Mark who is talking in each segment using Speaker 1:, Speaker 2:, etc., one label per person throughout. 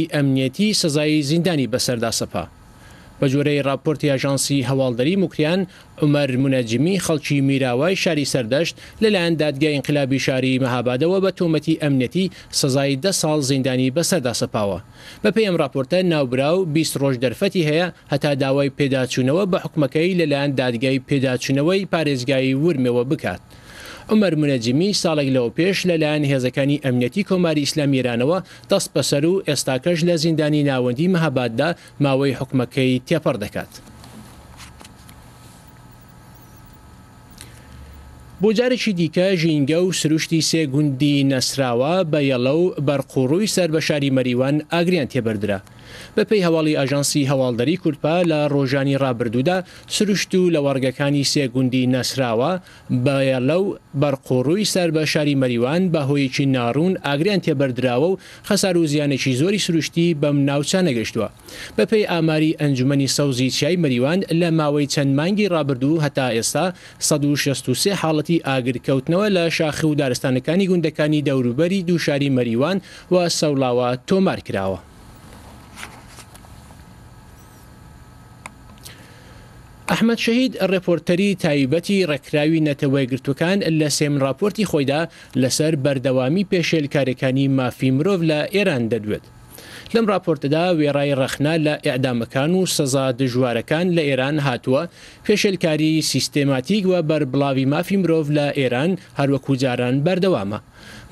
Speaker 1: ئەمنیەتی سزایی زیندانی بەسەردا سەپا. بە جۆرەی راپۆرتی ئاژانسی هەواڵدەری مکریان عمەر منەجمی خەڵکی میراوای شاری سەردەشت لەلایەن دادگای ئینقلابی شاری مەهابادەوە بە تۆمەتی ئەمنەتی سزای ده ساڵ زیندانی بەسەردا سەپاوە بە پێم راپۆرتە ناوبرا و 20 ڕۆژ دەرفەتی هەیە هەتا داوای پێداچوونەوە بە حکومەکەی لەلایەن دادگای پێداچوونەوەی پارێزگایی ورمەوە بکات. عمەر منەجمی ساڵێک لەو پێش لەلایەن هێزەکانی ئەمنەتی کۆماری ئیسلامیرانەوە دەست بەسەر و ئێستاکەش لە زیندانی ناوەندی مەهاباددا ماوەی حکومەکەی تێپەر دەکات. بۆ جارێکی دیکە ژینگە و سروشتی سێ گوندی نەسراوە بە یەڵە و بەرقوڕووی سەر بە شاری مەریوان ئاگریان تێبەردرا. بە پێی هەواڵی ئاژانسی هەواڵدەری کورتپا لە ڕۆژانی ڕابردوودا سروشت و لە وەرگەکانی سێگوندی نەسراوە بەە لەو بەرقۆڕووی سەر بە شاری مەریوان بە هۆیەکی ناڕون ئاگریان تێبەردراوە و خەسار و زیانێکی زۆری سروشتی بەم ناوچە نەگەشتووە بە پێی ئاماری ئەنجومی سەوزی چای مەریوان لە ماوەی چەند مانگی ڕابردوو هەتا ئێستا 16 حاڵەتی ئاگرکەوتنەوە لە شاخی و دارستانەکانی گوندەکانی دەوروبەری دوو شاری مەریوان و سەولاوە تۆمار کراوە. ئەحمد شەهید ڕێپۆرتەری تایبەتی ڕێکراوی نەتەوەیگرتوەکان لە سێم راپۆرتی خۆیدا لەسەر بەردەوامی پێشێلکارەکانی مافی مرۆڤ لە ئێران دەدوێت. لەم راپۆرتدا وێڕای ڕەخنا لە ئەعدامەکان و سەزا دژوارەکان لە ئێران هاتووە پێشێلکاری سیستێماتیک وە بەر بڵاوی مافی مرۆڤ لە ئێران هەروەکوجاران بەردەوامە.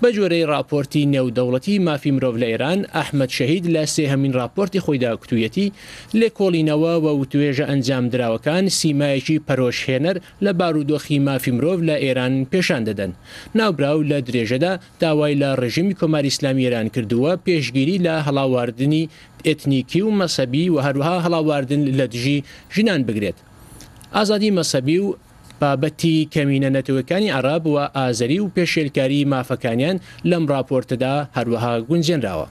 Speaker 1: بە جۆرەی راپۆرتی نێودەوڵەتی مافی مرۆڤ لە ئێران ئەحمد شەهید لە سێهمین راپۆرتی خۆیدا کوتوویەتی لێ کۆڵینەوە و توێژە ئەنجام درراوەکان سیمایەکی پەرۆشهێنەر لە بارودۆخی مافی مرۆڤ لە ئێران پێشان دەدەن ناوبراو لە درێژەدا داوای لە ڕژیمی کۆماری ئسلامی ئێران کردووە پێشگیری لە هەڵاواردنی ئتنیکی و مەسەبی و هەروها هەڵاواردن لە دژی ژینان بگرێت ئازادی مەسەبی و بابەتی کەمینە نەتەوەەکانی عراب و ئازەری و پێشێلکاری مافەکانیان لەم راپۆرتەدا هەروەها گونجێنراوە.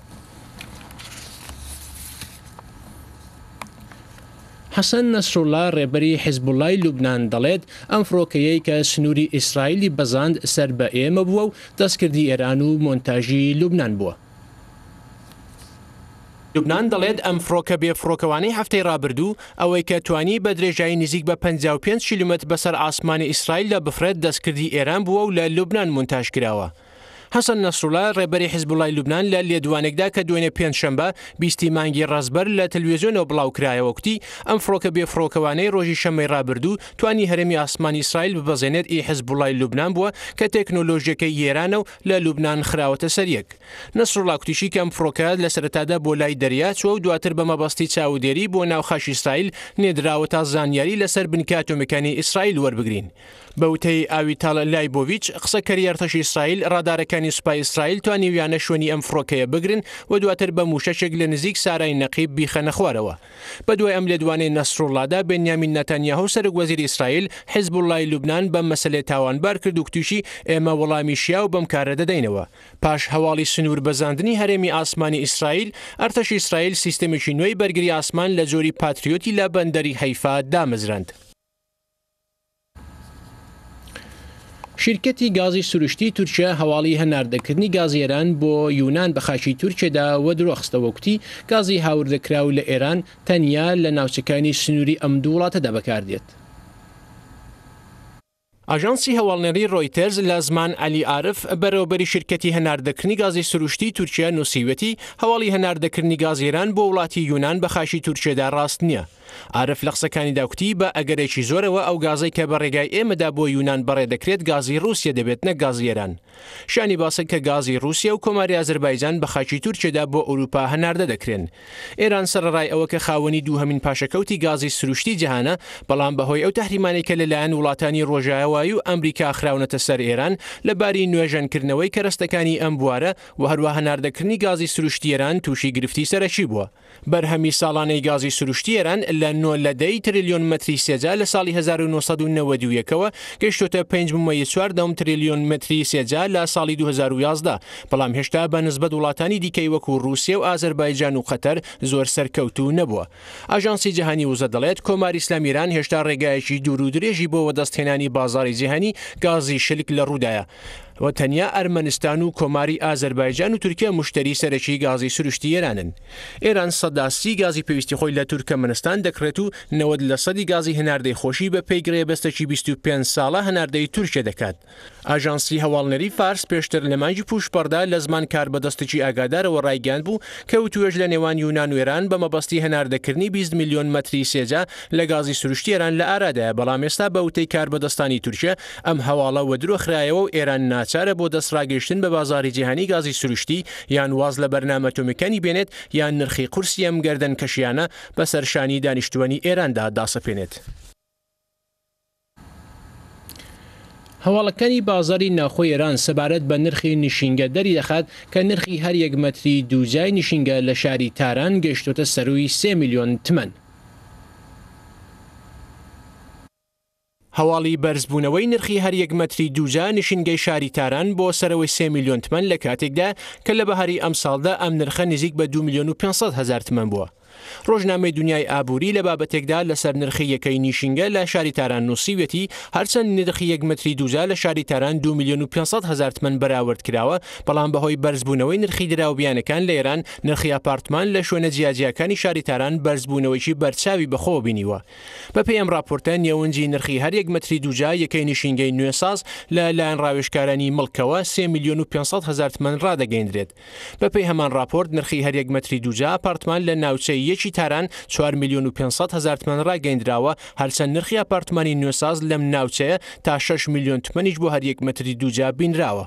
Speaker 1: حەسەن نەسرڵلا ڕێبەری حزبوڵای لوبناان دەڵێت ئەم فڕۆکەیەی کە سنووری ئیسرائیلی بەزاند سەر بە ئێمە بووە و دەستکردی ئێران و مۆنتاژی لوبناان بووە. لوبناان دەڵێت ئەم فڕۆکە بێ فڕۆکەوانەی هەفتەی ڕابردوو ئەوەی کە توانی بە درێژایی نزیک بە 55 کیلومتر بەسەر ئاسمانی ئیسرائیل لە بفرەت دەستکردی ئێران بووە و لە لوبناان مونتاژ کراوە. حەسەن نەسوڵە ڕێبەری حزبوڵای لوبناان لە لێدوانێکدا کە دوێنێ پێنجشەمبە بیستی مانگی ڕزبەر لە تەلویزیۆنەوە بڵاوکرایەوەکتی ئەم فرۆکە بێ فرۆکەوانەی ڕۆژی شەمەی ڕابردوو توانی هەرمی ئاسمانی ئیسرائیل ببەزێنێت ئی حزبوڵای لوبناان بووە کە تەکنۆلۆژیەکەی ئێرانە و لە لوبناان خراوەتە سەریەک نەسوڵا کوتیشی کەم فرۆکات لە سەرتادا بۆ لای دەریا چوە و دواتر بەمەبەستی چاودێری بۆ ناوخەش ئیسرائیل نێدراوە تا زانیاری لەسەر بنکاتۆمەکانی ئیسرائیل وەربگرین بەوتەی ئاوی تاڵە لای بۆویچ قسە کەریەرتەش ئیسرائیل ڕادارەکە سەرۆکانی سوپای ئیسرائیل توانی ویانە شوێنی ئەم فڕۆکەیە بگرن و دواتر بە موشەشێک لە نزیک سارای نەقیب بیخەنە خوارەوە بەدوای ئەم لە دوانەی نەسرڕڵادا بنیامین نەتەنیاهو سەرک وەزیری ئیسرائیل حزب لای لوبنان بە مەسلێ تاوانبار کرد و تووشی ئێمە وەڵامی شیا و بەم کارە دەدەینەوە پاش هەواڵی سنوور بەزاندنی هەرێمی ئاسمانی ئیسرائیل ئەرتەش ئیسرائیل سیستمێکی نوێی بەرگری ئاسمان لە جۆری پاتریۆتی لە بەندەری حەیفا دامەزراند. شرکەتی گازی سروشتی تورکیا هەواڵی هەناردەکردنی گازیێران بۆ یونان بە خاشی تورکێدا وە درۆخستەوە کوتی گازی هاوردەکراو لە ئێران تەنیا لە ناوچەکانی سنووری ئەم دووڵاتەدا بەکاردێت. ئاژانسی هەواڵنێری ڕۆیتەرز لە زمان ئەلی ئارف بەرەوبەری شرکەتی هەناردەکردنی گازی سروشتی تورکیا نووسیوەتی هەواڵی هەناردەکردنی گازیران بۆ وڵاتی یونان بە خاشی تورکێدا ڕاست نییە. ئارف لە قسەکانی داوتی بە ئەگەرێکی زۆرەوە ئەو گازی کە بە ڕێگای ئێمەدا بۆ یونان بەڕێ دەکرێت گازی رووسیا دەبێت نە گازیێران. شانی باسە کە گازی رووسیا و کۆماری ئازربایجان بە خاچی تورکێدا بۆ ئەوروپا هەناردە دەکرێن ئێران سەرڕای ئەوە کە خاوەنی دووهمین پاشەکەوتی گازی سروشتی جیهانە بەڵام بەهۆی ئەو تحریمانێکە لەلایەن وڵاتانی ڕۆژایەوەی و ئەمریکا خراونەتە سەر ئێران لەباری نوێژەنکردنەوەی کەرەستەکانی ئەم بوارە و هەروە هەناردەکردنی گازی سروشتیێران تووشی گرفتی سەرەکی بووە بەرهەمی ساڵانەی گازی سروشتیێران لە نۆ لەدەی تریلیۆن متری سێجا لە ساڵی 1992ەوە گەشتۆتە 5 چوار دەم تریلیۆن متری سێجا لە ساڵی 2011 بەڵام هێشتا بە نسبت وڵاتانی دیکەی وەکو رووسیا و ئازربایجان و قەتەر زۆر سەرکەوتو نەبووە ئاژانسی جیهانی وزە دەڵێت کۆماری ئیسلامیران هێشتا ڕێگایەکی دوور و درێژی بۆ دەستهێنانی بازاری جیهانی گازی شلک لە ڕووداە. وە تەنیا ئەرمەنستان و کۆماری ئازربایجان و تورکیا مشتری سەرەکی گازی سروشتی ئێرانن ئێران سەداسی گازی پێویستی خۆی لە تورکەمەنستان دەکرێت و نەوەد لە سەدی گازی هەناردەی خۆشی بە پێی گرێ بەستەکی 25 ساڵە هەناردەی تورکیا دەکات. ئاژانسی هەواڵنەری فارس پێشتر لە مانجی پوشپەردا لە زمان کار بەدەستێکی ئاگادارەوە ڕایگەان بوو کە وتوێژ لە نێوان یونان وێران بەمەبەستی هەناردەکردنی 20 میلیۆن مەتری سێجا لە گازی سروشتیێران لە ئارادایە بەڵام ئێستا بە وتەی کاربدەستانی تورکیا ئەم هەواڵە وە درۆخرایەوە و ئێران ناچارە بۆ دەستراگەشتن بە بازاری جیهانی گازی سروشتی یان واز لە بەرنامە تۆمیکانی بێنێت یان نرخی قورسی ئەم گردن کەشیانە بەسەرشانی دانیشتوانی ئێراندا داسەپێنێت. هەواڵەکانی بازاری ناخۆی ئێران سەبارەت بە نرخی نیشینگە دەری دەخات کە نرخی هەر یەکمەتری دووجای نیشینگە لە شاری تاران گەشتوتە سەروی سێ میلیۆن تمەن. هەواڵی بەرزبوونەوەی نرخی هەر یەکمەتری دووجا نشینگەی شاری تاران بۆ سەرەوەی سێ میلیۆن تمەن لە کاتێکدا کە لە بەهاری ئەمساڵدا ئەم نرخە نزیک بە 2 میلیۆن و 500 هزار تمەن بووە. ڕۆژنامەی دنیای ئابووری لە بابەتێکدا لەسەر نرخی یەکەی نیشینگە لە شاری تاران نووسیوێتی هەرچەند نرخی یەک متری دوزا لە شاری تاران 2 میلیۆن و 500 هزار من بەراورد کراوە بەڵام بەهۆی بەرزبوونەوەی نرخی دراوبیانەکان لە ئێران نرخی ئاپارتمان لە شوێنە جیاجیەکانی شاری تاران بەرزبوونەوەیکی بەرچاوی بەخۆ بینیوە بە پێم راپۆرتە نێونجی نرخی هەر یەک متری دوجا یەکەی نیشینگەی نوێساز لە لایەن ڕاوێشکارانی ملکەوە 3 میلیۆن و 500 هزار من ڕدەگەیندرێت بەپی هەمان راپۆرت نرخی هەر یەک متری دوجا پارتمان لە ناوچەی یەکی تاران 4 میلیون و 500 هزار تمەن ڕاگەیندراوە هەرچەند نرخی ئاپارتمانی نوێساز لەم ناوچەیە تا 6 میلیۆن تمەنیش بۆ هەر یەک متری دووجا بینراوە.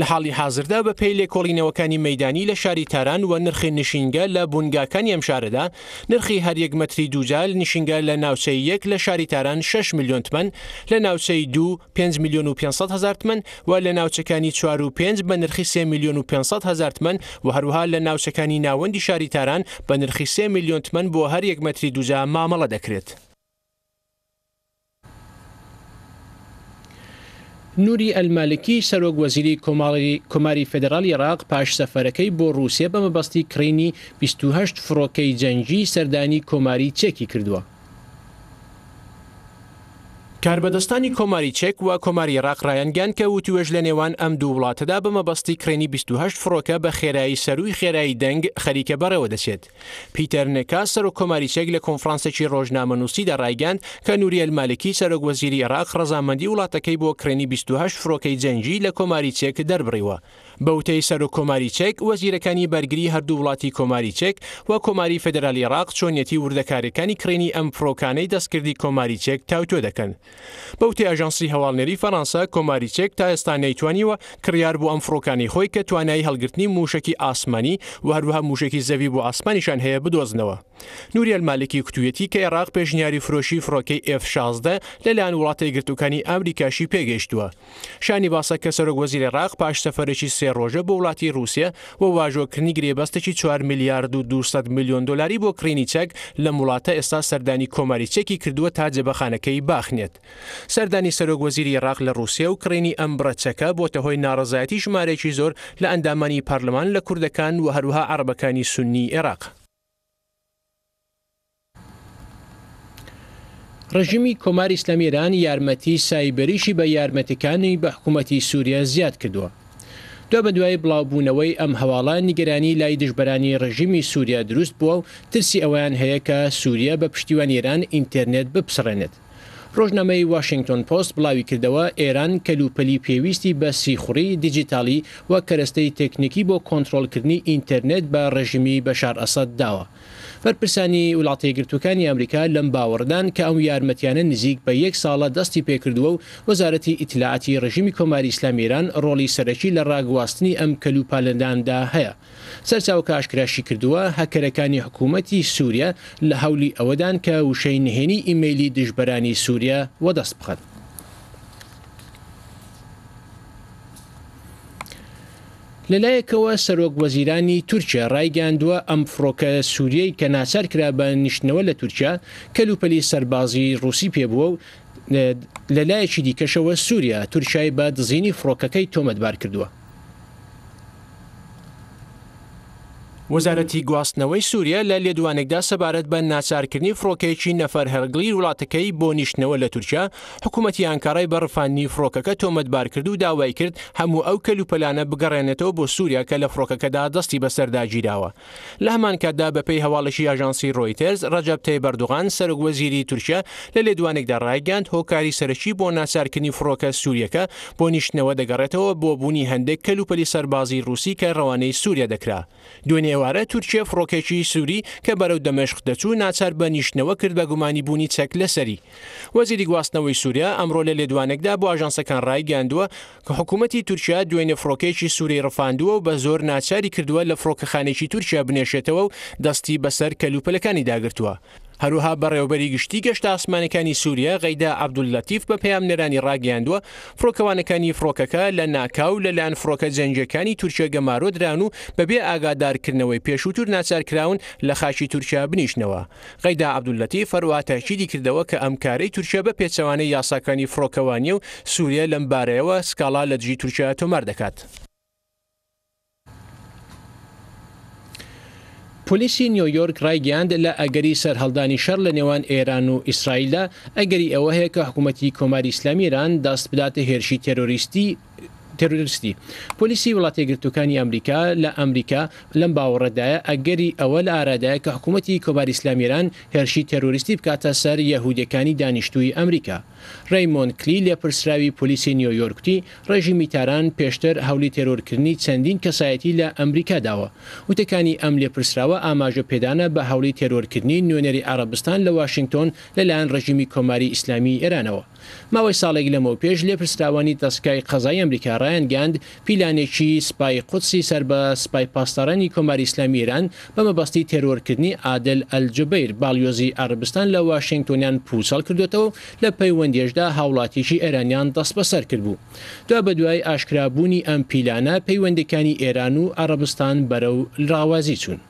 Speaker 1: لە حاڵی حاضردا بە پێی لێکۆڵینەوەکانی مەدانی لە شاری تاران و نرخی نشینگە لە بونگاکان ئەم شارەدا نرخی هەریەک مەتری دوجال نشینگە لە ناوچەی یەک لە شاری تاران 6 میلیۆن تمەن لە ناوچەی دو 5 میلیۆن و 500 هزار تمەن و لە ناوچەکانی 4 و 5 بە نرخی 3 میلیۆن و 500 هزار تمەن و هەروها لە ناوچەکانی ناوەندی شاری تاران بە نرخی 3 میلیۆن تمەن بۆ هەر یەک مەتری دوجا مامەڵە دەکرێت. نوری ئەلمالکی سەرۆک وەزیری کۆماڵی کۆماری فدرالی عراق پاش سەفەرەکەی بۆ رووسیا بەمەبەستی کرینی 28 فرۆکەی جەنجی سەردانی کۆماری چێکی کردووە کاربەدەستانی کۆماری چێک و کۆماری ڕاقڕایەنگیان کە وتوێژ لە نێوان ئەم دوو وڵاتەدا بمەبەستی کرێنی 28 فڕۆکە بە خێرایی سەروی خێرایی دەنگ خەریکە بەرەوە دەچێت. پیتەر نەکا سەر و کۆماری چێک لە کۆنفرانسێکی ڕۆژنامەنووسیدا ڕایگەاند کە نوریل مالکی سەرۆک وەزیری عراق ڕزامەندی وڵاتەکەی بۆ کرێنی 28 فڕۆکەی جەنجی لە کۆماری چێک دەربڕیوە. بەوتەی سەر و کۆماری چێک وەزیرەکانی بەرگری هەردوو وڵاتی کۆماری چێک و کۆماری فدرالی عراق چۆنیەتی وردەکارەکانی کرێنی ئەم فڕۆکانەی دەستکردی کۆماری چێک تاوتۆ دەکەن بەوتی ئاژانسی هەواڵنێری فەرەنسا کۆماری چێک تا ئێستا نەیتوانیوە کریار بۆ ئەم فڕۆکانی خۆی کە توانای هەلگرتنی موشکی ئاسمانی و هەروها موشکی زەوی بۆ ئاسمانیشان هەیە بدۆزنەوە نوریل مالکی کوتویەتی کە عێراق پێشنیاری فرۆشی فڕۆکەی F16 لەلایەن وڵاتی گرتوەکانی ئەمریکاشی پێگەیشتووە شانی باسە کە سەرۆک وەزیری عراق پاش سەفەرێکی سێ سێ ڕۆژە بۆ وڵاتی رووسیا و واژۆکردنی گرێبەستێکی 4 میلیارد و 200 میلیۆن دلاری بۆ کرینی چەک لە وڵاتە ئێستا سەردانی کۆماری چێکی کردووە تا جێبەخانەکەی باخنێت سەردانی سەرۆک وەزیری عراق لە رووسیا و کرینی ئەمبرەچەکە بۆتە هۆی ناڕزایەتی ژمارەێکی زۆر لە ئەندامانی پارلمان لە کوردەکان و هەروها عربەکانی سنی عێراق. ڕژیمی کۆماری ئسلامیێران یارمەتی سایبەریشی بە یارمەتەکانی بە حکوومەتی سووریا زیاد کردووە. دو بە دوای بڵاوبوونەوەی ئەم هەواڵان نیگەرانی لای دژبەرانی ڕژیمی سووریا دروست بووە و ترسی ئەویان هەیە کە سووریا بە پشتیوان ئێران ئینتەرنێت بپسڕێنێت. ڕۆژنامەی واشنگتن پۆست بڵاوی کردەوە ئێران کەلوپەلی پێویستی بە سیخوری دیجیتالی و کەرەستەی تەکنیکی بۆ کۆنتترۆلکردنی ئینتەرنێت بە ڕژیمی بەشار ئەسەد داوە. پەرپرسانی وڵاتی گرتوەکانی ئەمریکا لەم باوەڕدان کە ئەو یارمەتیانە نزیک بە یەک ساڵە دەستی پێکردووە و وەزارەتی ئیتلاعاتی ڕژیمی کۆماری ئسلامیران ڕۆلی سەرەکی لە ڕاگواستنی ئەم کەلوپالنداندا هەیە سەرچاو کاشکراشی کردووە هەکەرەکانی حکوومەتی سووریا لە هەولی ئەوەدان کە وشەی نهێنی ئیممەلی دژبەرانی سووریا وەدەست بخەن. لەلایەکەوە سەرۆک وەزیرانی تورکیا ڕایگەاندووە ئەم فڕۆکە سووریەی کە ناسەر کرا بە نیشتنەوە لە تورکیا کەلوپەلی سەربازی رووسی پێبووە و لەلایەکی دیکەشەوە سووریا تورکای بە دزینی فڕۆکەکەی تۆمەتبار کردووە. وەزارەتی گواستنەوەی سووریا لە لێدوانێکدا سەبارەت بە ناچارکردنی فڕۆکێکی نەفەر هەرگلی وڵاتەکەی بۆ نیشتنەوە لە تورکیا حکوومەتتی ئانکارای بەڕفانی فڕۆکەکە تۆمەتبار کرد و داوای کرد هەموو ئەو کەلوپەلانە بگەڕێنێتەوە بۆ سووریا کە لە فڕۆکەکەدا دەستی بەسەرداگیراوە لە هەمانکەدا بەپی هەواڵشی ئاژانسی ڕۆیترز ڕەجب تێ بەردوغان سەرک وەزیری تورکیا لە لێدوانێکدا ڕایگەاند هۆکاری سەرەکی بۆ ناچارکردنی فڕۆکە سووریەکە بۆ نیشتنەوە دەگەڕێتەوە بۆ بوونی هەندێک کەلوپەلی سەربازی رووسی کە ڕەوانەی سووریا دەکرا دوێنێ ئێوارە تورکیە فڕۆکێکی سووری کە بەرەو دەمەشق دەچوو ناچار بە نیشتنەوە کرد بە گومانی بوونی چەک لەسەری وەزیری گواستنەوەی سووریا ئەمڕۆ لە لێدوانێکدا بۆ ئاژانسەکان ڕایگەاندووە کە حکوومەتتی تورکیا دوێنێ فڕۆکێکی سووری ڕفاندووە و بە زۆر ناچاری کردووە لە فڕۆکەخانێکی تورکیا بنێشێتەوە و دەستی بەسەر کەلوپەلەکانی داگرتووە هەروها بەڕێوبەری گشتی گەشت ئاسمانەکانی سووریە غەیدا عبدوللتیف بە پێیام نێرانی ڕاگەاندووە فرۆکەوانەکانی فرۆکەکە لە ناکاو لە لاەن فرۆکە جەنجەکانی تورکیا گەمارۆ دران و بەبێ ئاگادارکردنەوەی پێشووتور ناچارکراون لە خاچی تورکیا بنیشنەوە غەیدا عبدوللتی فەرواتەچیدی کردەوە کە ئەمکارەی تورکیا بە پێچەوانەی یاساکانی فرۆکەوانی و سووریە لەمبارەیەوە سکاڵا لە دژی تورکیا تۆمار دەکات. پلیسی نیویۆرک ڕایگەاند لە ئەگەری سەررهڵدانی شەر لە نێوان ئێران و ئیسرائیلدا ئەگەری ئەوە هەیە کە حکوومەتی کۆماری ئسلامیران دەست بداتە هێرشی تێرۆریستی تێرورستی پلیسی وڵاتی گرتوەکانی ئەمریکا لە ئەمریکا لەم باوەڕەدایە ئەگەری ئەوە لە ئارادایە کە حکوومەتتی کۆبار ئسلامیران هێرشی تەروریستی بکاتە سەر یەهودەکانی دانیشتووی ئەمریکا ڕیمۆن کلی لە پرسراوی پلیسی نیویۆرکتی ڕژیمی تاران پێشتر هەولی تێرۆرکردنی چەندین کەسایەتی لە ئەمریکا داوە وتەکانی ئەم لێ پرسراوە ئاماژە پێدانە بە هەولی تێرۆرکردنی نوێنەری عربستان لە واشنگتۆن لەلایەن ڕژیمی کۆماری ئیسلامی ئێرانەوە ماوەی ساڵێک لەمەوە پێش لێ پرستاوانی دەستکای قەزای ئەمریکا ڕایەن گاند پیلانێکی سپای قوتسی سەر بە سپای پاسدارانی کۆماری ئسلامی ئران بەمەبەستی تێرۆرکردنی ئادل ئەلجبیر باڵیۆزی ئەربستان لە واشنگتۆنیان پوسەڵ کردوێتەوە لە پەیوەندێشدا هاوڵاتیشی ئێرانیان دەست بەسەر کرد بوو دو بە دوای ئاشکرابوونی ئەم پیلانە پەیوەندەکانی ئێران و عربستان بەرەو ڕاوازی چوون.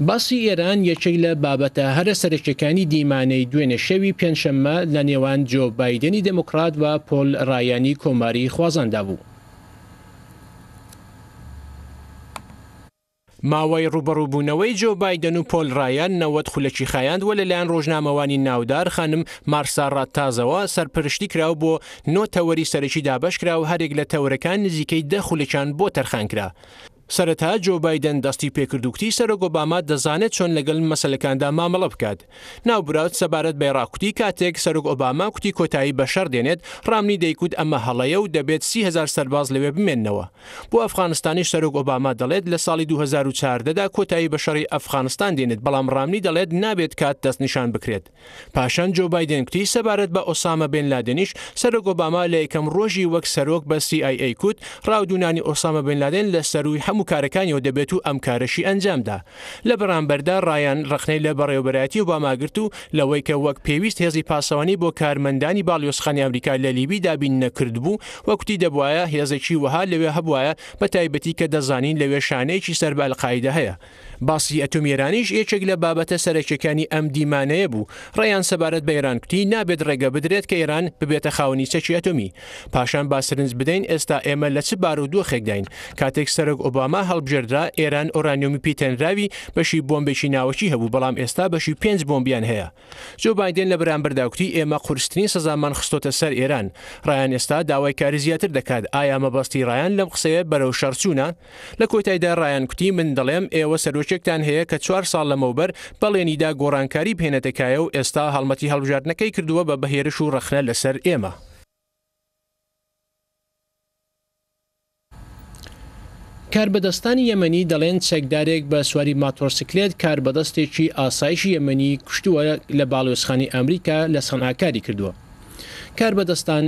Speaker 1: باسی ئێران یەکەی لە بابەتە هەرە سەرکیەکانی دیمانەی دوێنێ شەوی پێنجشەممە لە نێوان جۆ بایدنی دموکرات و پۆل ڕایانی کۆماری خوازاندا بوو. ماوەی ڕوبەڕووبوونەوەی جۆ بایدەن و پۆلڕایەن نەوەت خولەکی خایاندوە لەلایەن ڕۆژنامەوانی ناودار خانم مارساڕات تازەوە سەرپرشتی کراو بۆ نۆ تەوەری سەرەکی دابش کرا و هەرێک لە تەورەکان نزیکەی دە خولەکان بۆ تەرخانکرا. سەرەتا جۆبایدەن دەستی پێکردوکتی سەرۆگۆباما دەزانێت چۆن لەگەل مەسلەکاندا مامەڵە بکات. ناوبراوت سەبارەت بەێراقوتی کاتێک سەرۆک ئۆباما کوتی کۆتایی بەشەر دێنێت ڕامنی دەیکوت ئەمە هەڵەیە و دەبێت 30هزار سەرباز لەوێ بمێننەوە. بۆ ئەفغانستانی سەرۆک ئۆباما دەڵێت لە ساڵی 2014دا کۆتایی بەشەڕی ئەفغانستان دێنێت بەڵام ڕامنی دەڵێت نابێت کات دەستنیشان بکرێت. پاشان جۆبایدەن کوتی سەبارەت بە ئۆسامە بێن لادنیش سەرۆک ئۆباما لە یەکەم ڕۆژی وەک سەرۆک بە CIA کوت ڕاودونانی ئۆسامە بێن لادێن لە سەروی هەموو کارەکانیەوە دەبێت و ئەم کارەشی ئەنجامدا لە بەرامبەردا ڕایان ڕخنەی لە بەڕێوبەتی و باماگررت و لەوەی کە وەک پێویست هێزی پاسەوانی بۆ کارمەندانی باڵیۆسخانی ئەمریکا لە لیبی دابین نەکرد بوو وەکوتی دەبواە هێزێکی وەها لەوێ هەبواە بە تایبەتی کە دەزانین لەوێ شانەیەکی سەربالقاایدە هەیە باسی ئەتومیێرانیش یەکێک لە بابەتە سەرەکیەکانی ئەم دیمانەیە بوو ڕێیان سەبارەت بە ئێرانکتی نابێت ڕێگە بدرێت کە ئێران ببێتە خاونی چەکی ئەتومی پاشان باسرنج بدەین ئێستا ئێمە لە چ بار و دوو خێکداین کاتێک سەرک ئۆبا ئەوامە هەڵبژێردرا ئێران ئۆرانیۆمی پیتەنراوی بەشی بۆمبێکی ناوەکی هەبوو بەڵام ئێستا بەشی پێنج بۆمبیان هەیە جو بادێن لە بەرامبەرداوتی ئێمە قورستنی سەزامان خستۆتە سەر ئێران ڕایان ئێستا داوای کاری زیاتر دەکات ئایا مەبەستی ڕایان لەم قسەیە بەرەو شەرچوونە لە کۆتایدا ڕایان کوتی من دەڵێم ئێوە سەرۆچێکتان هەیە کە چوار ساڵ لەمەوبەر بەڵێنیدا گۆڕانکاری پێنەتەکایە و ئێستا هەڵمەتی هەڵبژاردنەکەی کردووە بە بەهێرش و ڕەخنە لەسەر ئێمە. کاربەدەستانی یەمەنی دەڵێن چەکدارێک بە سواری ماتۆرسکلێت کاربەدەستێکی ئاسایشی یەمەنی کوشتووە لە باڵۆسخانی ئەمریکا لە سەناکاری کردووە. کاربەدەستان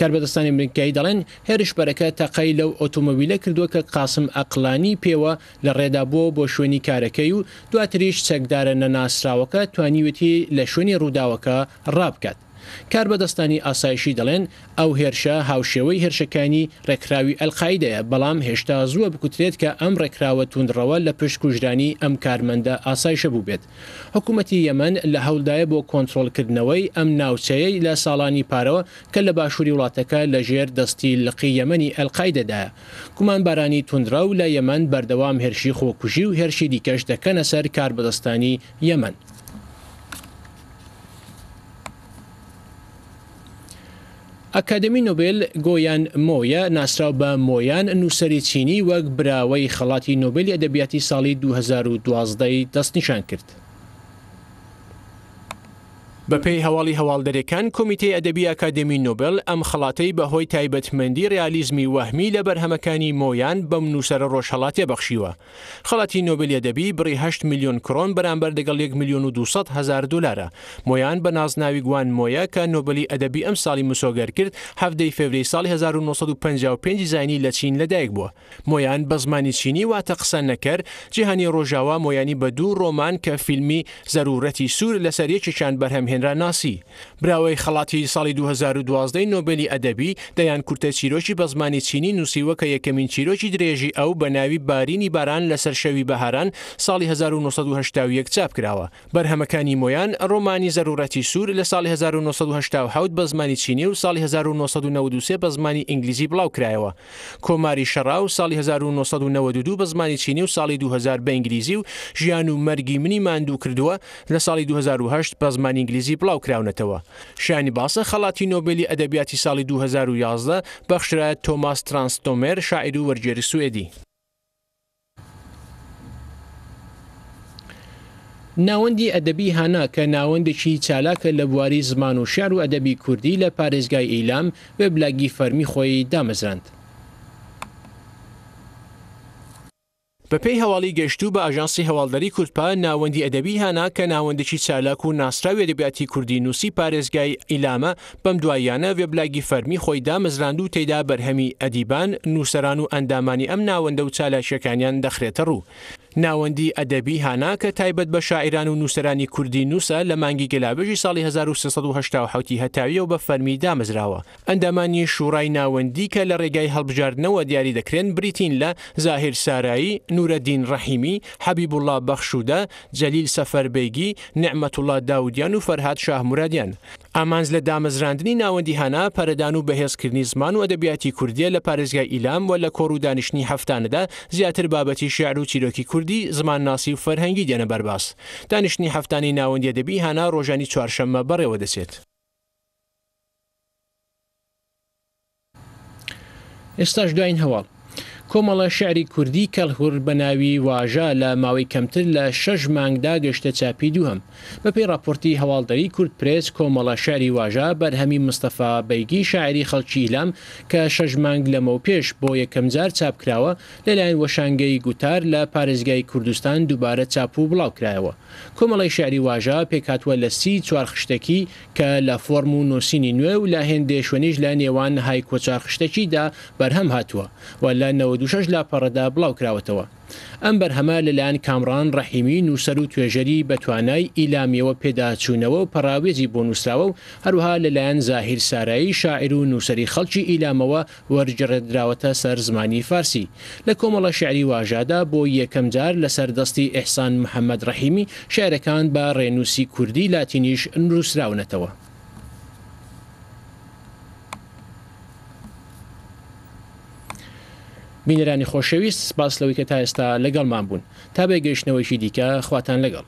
Speaker 1: کاربەدەستانی ئەمریکایی دەڵێن هێرشبەرەکە تەقەی لەو ئۆتۆمۆبیلە کردووە کە قاسم ئەقلانی پێوە لە ڕێدابووە بۆ شوێنی کارەکەی و دواتریش چەکدارە نەناسراوەکە توانیوەتی لە شوێنی ڕووداوەکە ڕابکات. کار بەدەستانی ئاسایشی دەڵێن ئەو هێرشە هاوشێوەی هێرشەکانی ڕێکراوی ئەلخایدەیە بەڵام هێشتا زووە بکوترێت کە ئەم ڕێکراوە تونندڕەوە لە پشتکوژرانی ئەم کارمەندە ئاسایشە بوو بێت حکوومەتتی یەمەەن لە هەولدایە بۆ کۆنتترۆلکردنەوەی ئەم ناوچەیە لە ساڵانی پارەوە کە لە باشووری وڵاتەکە لە ژێر دەستی لقی یەمەنی ئەلقایدەدایە کومان بارانی تونندرا و لە یەمەەن بەردەوام هێرشی خۆکوژی و هێرشی دیکەش دەکەنە سەر کار بەدەستانی یەمەند. ئەکادمی نۆبل گۆیان مۆیە ناسرااو بە مۆیان نووسری چینی وەک براوەی خەڵاتی نۆبلی ئەدەبیاتی ساڵی 2012 دەستنیشان کرد. بەپی هەواڵی هەواڵدەرەکان کمیتەی ئەدەبی ئەکادمی نوبل ئەم خڵاتەی بەهۆی تایبەتمەندی ریالیزمی وەهمی لە بەرهەمەکانی مۆیان بەم نووسرە ڕۆژهڵاتێ بەخشیوە خڵاتی نوبلی ئەدەبی بڕیه میلیۆن کرۆن بەرامبەر دەگەڵ 1 میلیۆن و 200 هزار دلارە مۆیان بە نازناوی گوان مۆیە کە نوبلی ئەدەبی ئەم ساڵی مسۆگەر کرد هەفتەی فێوری ساڵی 1955 زانی لە چین لەدایک بووە مۆیان بە زمانی چینی واتە قسە نەکرد جیهانی ڕۆژاوا مۆیانی بە دوو ڕۆمان کە فیلمی زەرورەتی سوور لەسەر یەکیشان بەرهەمهێن هێنرا ناسی براوەی خەڵاتی ساڵی 2012 نۆبلی ئەدەبی دەیان کورتە چیرۆکی بە زمانی چینی نووسیوە کە یەکەمین چیرۆکی درێژی ئەو بە ناوی بارینی باران لەسەر شەوی بەهاران ساڵی 1970 چاپ کراوە بەرهەمەکانی مۆیان ڕۆمانی زەرورەتی سوور لە ساڵی 1970 بە زمانی چینی و ساڵی 1993 بە زمانی ئینگلیزی بڵاو کرایەوە کۆماری شەڕا و ساڵی 1992 بە زمانی چینی و ساڵی 2000 بە ئینگلیزی و ژیان و مەرگی منی ماندوو کردووە لە ساڵی 2010 بە زمانی ئینگلیزی پارێزی بڵاو کراونەتەوە شانی باسە خەڵاتی نۆبلی ئەدەبیاتی ساڵی 2011 بەخشرە تۆماس ترانستۆمێر شاعر و وەرجێری سوئدی ناوەندی ئەدەبی هانا کە ناوەندێکی چالاکە لە بواری زمان و شار و ئەدەبی کوردی لە پارێزگای ئیلام بە بلاگی فەرمی خۆی دامەزراند. بەپی هەواڵی گەشتوو بە ئاژانسی هەواڵدەری کورتپا ناوەندی ئەدەبی هانا کە ناوەندێکی چالاک و ناسراوی دەبیاتی کوردی نووسی پارێزگای ئیلامە بەم دواییانە وێبلاگی فەرمی خۆی دامەزراند و تێدا بەرهەمی ئەدیبان نووسەران و ئەندامانی ئەم ناوەندە و چالاشەکانیان دەخرێتە ڕوو. ناوەندی ئەدەبی هانا کە تایبەت بە شاعران و نووسرانی کوردی نووسە لە مانگی گەلاابژی ساڵی 1970 هەتاویەوە بە فەرمی دامەزراوە ئەندەمانی شوڕای ناوەندی کە لە ڕێگای هەڵبژاردنەوە دیاری دەکرێن بریتین لە زاهر سارایی نورەدین ڕەحیمی حەبیبوڵا بەخشوودە جەلیل سەفەربێگی نعمەتوڵا داودیان و فەرهاات شاهمورادیان ئامانز لە دامەزراندنی ناوەندی هانا پەرەدان و بەهێزکردنی زمان و ئەدەبیاتی کوردیە لە پارێزگای ئیلام و لە کۆڕ و دانیشتنی هەفتانەدا زیاتر بابەتی شعر و چیرۆکی کوردی کوردی زمانناسی و فەرهەنگی دێنە بەرباس دانیشتنی هەفتانی ناوەندی دەبی هانا ڕۆژانی چوارشەممە بەڕێوە دەچێت. ئێستاش دوین هەواڵ کۆمەڵە شعری کوردی کەلهور بەناوی واژە لە ماوەی کەمتر لە شەش مانگدا گەشتە چاپی دووهم بەپی راپۆرتی هەواڵدەری کورد پرس کۆمەڵە شاری واژە بەرهەمی مستەفا بەیگی شاعری خەڵکی ئیلام کە شەش مانگ لەمە و پێش بۆ یەکەمجار چاپکراوە لەلایەن وەشانگەی گوتار لە پارێزگای کوردستان دووبارە چاپ و بڵاوکرایەوە کۆمەڵی شاری واژە پێکاتوە لە سی چوار خشتەکی کە لە فۆرم و نووسینی نوێ و لە هێندێشوێنیش لە نێوان های کۆچار خشتەکیدا بەرهەم هاتووە و لە نەوە دوشەش لاپەڕەدا بڵاوکراوەتەوە ئەم بەرهەمە لەلایەن کامران ڕەحیمی نووسەر و توێژەری بە توانای ئیلامیەوە پێداچوونەوە و پەراوێزی بۆ نووسراوە و هەروها لەلایەن زاهیر سارایی شاعر و نووسری خەڵکی ئیلامەوە وەرجڕێدراوەتە سەر زمانی فارسی لە کۆمەڵە شعری واژادا بۆ یەکەم جار لەسەر دەستی ئەحسان محەممەد ڕەحیمی شارەکان بە ڕێنووسی کوردی لاتینیش نووسراونەتەوە. بینەرانی خۆشەویست سپاس لەوەی کە تا ئێستا لەگەڵمان بوون تا بێگەیشتنەوەیکی دیکە خواتان لەگەڵ